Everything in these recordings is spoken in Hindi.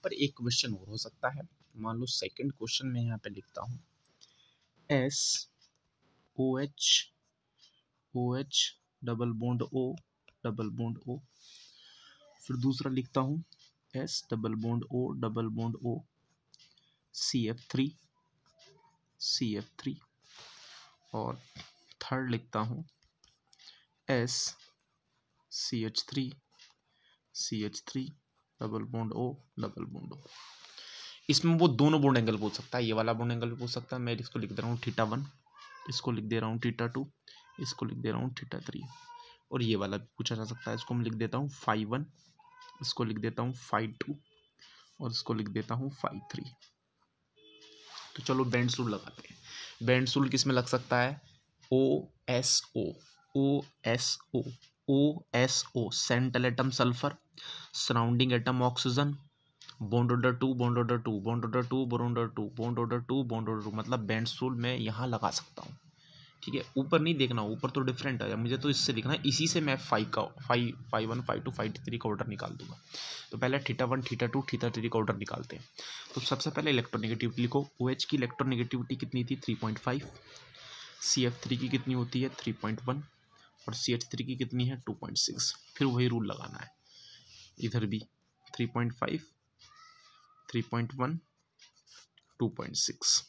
ऊपर एक क्वेश्चन और हो सकता है मान लो सेकंड क्वेश्चन में यहाँ पे लिखता हूँ S O H O H double bond O double bond O फिर दूसरा लिखता हूँ S double bond O double bond O C F three C F three और थर्ड लिखता हूँ S C H three C H three double bond O double bond O इसमें वो दोनों बोंड एंगल पूछ सकता है ये वाला बोंड एंगल पूछ सकता है मैं इसको लिख दे रहा हूँ थीटा वन इसको लिख दे रहा हूँ थीटा टू इसको लिख दे रहा हूँ थीटा थ्री और ये वाला भी पूछा जा सकता है इसको मैं लिख देता हूँ फाइव वन इसको लिख देता हूँ फाइव टू और इसको लिख देता हूँ फाइव थ्री तो चलो बैंड सूल लगाते हैं बैंड सूल किस में लग सकता है O S O O S O O S O central atom sulphur surrounding atom oxygen bond order two bond order two bond order two bond order two bond order two bond order two मतलब बैंडसोल मैं यहाँ लगा सकता हूँ ठीक है ऊपर नहीं देखना ऊपर तो डिफरेंट है मुझे तो इससे देखना इसी से मैं फाइव का five five one five two five three का ऑर्डर निकाल दूंगा तो पहले theta one theta two theta three का ऑर्डर निकालते हैं तो सबसे पहले इलेक्ट्रोनेगेटिविटी लिखो ओ OH एच की इलेक्ट्रोनेगेटिविटी कितनी थी three point five C F three की कितनी होती है थ्री पॉइंट वन और सी एच थ्री की कितनी है टू पॉइंट सिक्स फिर वही रूल लगाना है इधर भी three point five three point one two point six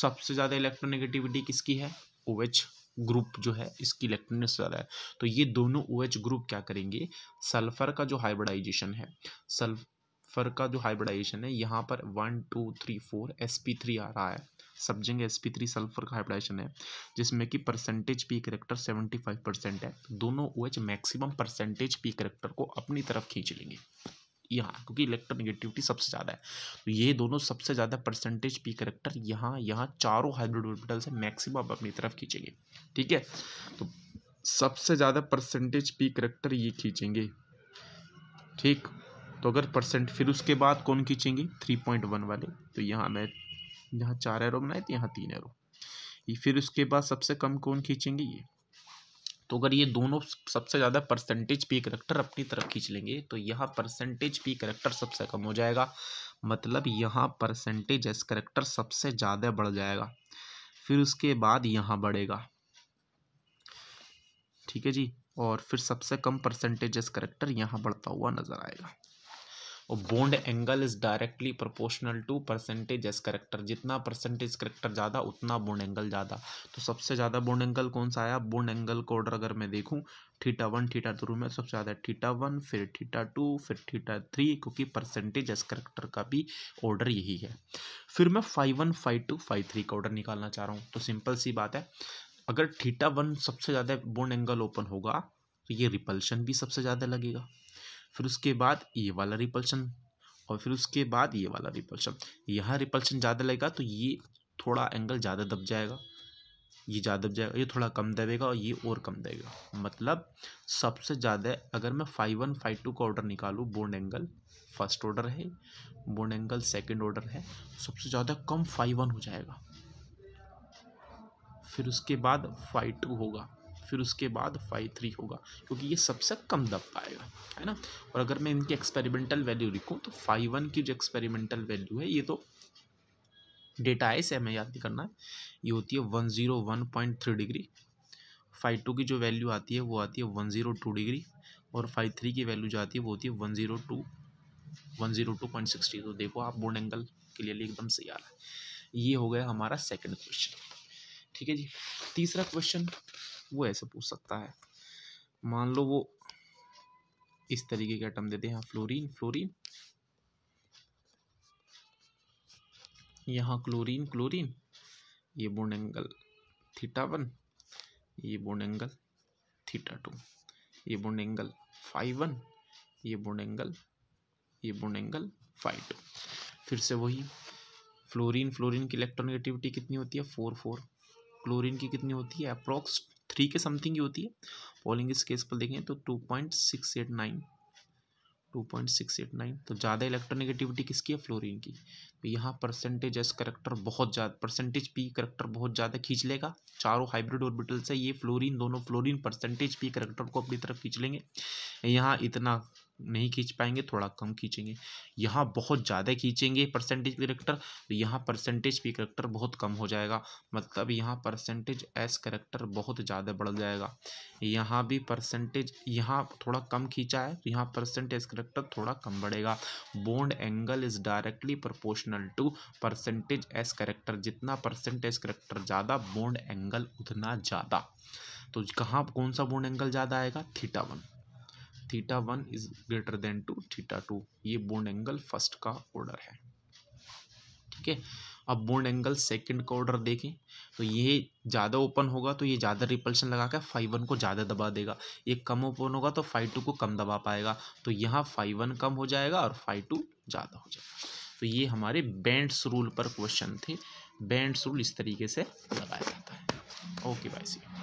सबसे ज़्यादा इलेक्ट्रोनेगेटिविटी किसकी है ओ एच ग्रुप जो है इसकी इलेक्ट्रॉनिक ज़्यादा है तो ये दोनों ओ OH एच ग्रुप क्या करेंगे सल्फर का जो हाइब्रिडाइजेशन है सल्फर का जो हाइब्रिडाइजेशन है यहाँ पर one two three four S P three आ रहा है सबजिंग एस पी थ्री सल्फर का हाइब्रिडाइजेशन है जिसमें कि percentage P character seventy five percent है तो दोनों O H maximum percentage P character को अपनी तरफ खींच लेंगे यहाँ क्योंकि इलेक्ट्रोनिगेटिविटी सबसे ज़्यादा है तो ये दोनों सबसे ज़्यादा परसेंटेज पी करेक्टर यहाँ यहाँ चारों हाइब्रिड ऑर्बिटल से मैक्सिमम अपनी तरफ खींचेंगे ठीक है तो सबसे ज़्यादा परसेंटेज पी करेक्टर ये खींचेंगे ठीक तो अगर परसेंट फिर उसके बाद कौन खींचेंगे थ्री पॉइंट वन वाले तो यहाँ मैं यहाँ चार एरो बनाए थे यहाँ तीन एरो ये फिर उसके बाद सबसे कम कौन खींचेंगे ये तो अगर ये दोनों सबसे ज़्यादा परसेंटेज पी करेक्टर अपनी तरफ खींच लेंगे तो यहाँ परसेंटेज पी करेक्टर सबसे कम हो जाएगा मतलब यहाँ परसेंटेज एस करेक्टर सबसे ज़्यादा बढ़ जाएगा फिर उसके बाद यहाँ बढ़ेगा ठीक है जी और फिर सबसे कम परसेंटेज एस करेक्टर यहाँ बढ़ता हुआ नज़र आएगा और bond angle is directly proportional to percentage S character जितना परसेंटेज करेक्टर ज़्यादा उतना बोंड एंगल ज़्यादा तो सबसे ज़्यादा बोंड एंगल कौन सा आया बोंड एंगल का ऑर्डर अगर मैं देखूँ थीटा वन थीटा थ्रू में तो सबसे ज़्यादा थीटा वन फिर थीटा टू फिर थीटा थ्री क्योंकि परसेंटेज एस करेक्टर का भी ऑर्डर यही है फिर मैं five one five two five three का ऑर्डर निकालना चाह रहा हूँ तो सिंपल सी बात है अगर थीटा वन सबसे ज़्यादा बोंड एंगल ओपन होगा तो ये रिपल्शन भी सबसे ज़्यादा लगेगा फिर उसके बाद ये वाला रिपल्शन और फिर उसके बाद ये वाला रिपल्शन यहाँ रिपल्शन ज़्यादा लगेगा तो ये थोड़ा एंगल ज़्यादा दब जाएगा ये ज़्यादा दब जाएगा ये थोड़ा कम दबेगा और ये और कम देगा मतलब सबसे ज़्यादा अगर मैं फाइव वन फाइव टू का ऑर्डर निकालूँ बोन एंगल फर्स्ट ऑर्डर है बोन एंगल सेकेंड ऑर्डर है सबसे ज़्यादा कम फाइव वन हो जाएगा फिर उसके बाद फाइव टू होगा फिर उसके बाद फाइव थ्री होगा क्योंकि ये सबसे कम दब पाएगा है ना और अगर मैं इनकी एक्सपेरिमेंटल वैल्यू लिखूँ तो फाइव वन की जो एक्सपेरिमेंटल वैल्यू है ये तो डेटा है इसे हमें याद नहीं करना है ये होती है one zero one point three degree five two की जो वैल्यू आती है वो आती है वन ज़ीरो टू डिग्री और फाइव थ्री की वैल्यू जो आती है वो होती है one zero two one zero two point sixty तो देखो आप बोर्ड एंगल क्लियरली एकदम सही आ रहा है ये हो गया हमारा सेकेंड क्वेश्चन ठीक है जी तीसरा क्वेश्चन वो ऐसे पूछ सकता है मान लो वो इस तरीके के आइटम देते हैं फ्लोरीन फ्लोरीन यहाँ क्लोरीन क्लोरीन ये बोन एंगल थीटा वन ये बोन एंगल थीटा टू ये बोन एंगल फाइव वन ये बोन एंगल ये बोन एंगल फाइव टू फिर से वही फ्लोरीन फ्लोरीन की इलेक्ट्रोनेगेटिविटी कितनी होती है फोर फोर क्लोरीन की कितनी होती है अप्रॉक्स थ्री के समथिंग ही होती है पॉलिंग इस केस पर देखें तो two point six eight nine two point six eight nine तो ज़्यादा इलेक्ट्रोनेगेटिविटी किसकी है फ्लोरीन की तो यहाँ परसेंटेज एस करेक्टर बहुत ज़्यादा परसेंटेज पी करेक्टर बहुत ज़्यादा खींच लेगा चारों हाइब्रिड ऑर्बिटल्स है ये फ्लोरीन दोनों फ्लोरीन परसेंटेज पी करेक्टर को अपनी तरफ खींच लेंगे यहाँ इतना नहीं खींच पाएंगे थोड़ा कम खींचेंगे यहाँ बहुत ज़्यादा खींचेंगे परसेंटेज पी करेक्टर तो यहाँ परसेंटेज पी करेक्टर बहुत कम हो जाएगा मतलब यहाँ परसेंटेज एस करेक्टर बहुत ज़्यादा बढ़ जाएगा यहाँ भी परसेंटेज यहाँ थोड़ा कम खींचा है तो यहाँ परसेंटेज करेक्टर थोड़ा कम बढ़ेगा bond angle is directly proportional to percentage S character जितना परसेंटेज करेक्टर ज़्यादा बोंड एंगल उतना ज़्यादा तो कहाँ कौन सा बोंड एंगल ज़्यादा आएगा theta one theta one is greater than to theta two ये बोन्ड एंगल फर्स्ट का ऑर्डर है ठीक है अब बोन्ड एंगल सेकंड का ऑर्डर देखें तो ये ज़्यादा ओपन होगा तो ये ज़्यादा रिपल्शन लगा कर फाइव वन को ज़्यादा दबा देगा ये कम ओपन होगा तो फाइव टू को कम दबा पाएगा तो यहाँ फाइव वन कम हो जाएगा और फाइव टू ज़्यादा हो जाएगा तो ये हमारे बैंड्स रूल पर क्वेश्चन थे बैंड्स रूल इस तरीके से लगाया जाता है ओके बाय सी